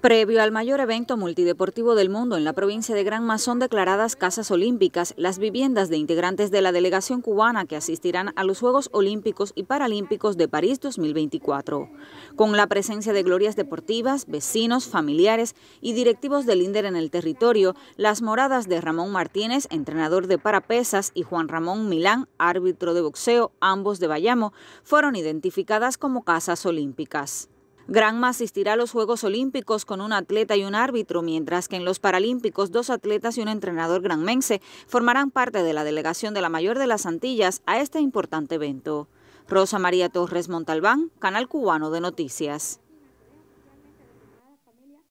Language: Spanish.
Previo al mayor evento multideportivo del mundo en la provincia de Gran son declaradas casas olímpicas, las viviendas de integrantes de la delegación cubana que asistirán a los Juegos Olímpicos y Paralímpicos de París 2024, con la presencia de glorias deportivas, vecinos, familiares y directivos del INDER en el territorio, las moradas de Ramón Martínez, entrenador de parapesas, y Juan Ramón Milán, árbitro de boxeo, ambos de Bayamo, fueron identificadas como casas olímpicas. Granma asistirá a los Juegos Olímpicos con un atleta y un árbitro, mientras que en los Paralímpicos dos atletas y un entrenador granmense formarán parte de la delegación de la Mayor de las Antillas a este importante evento. Rosa María Torres Montalbán, Canal Cubano de Noticias.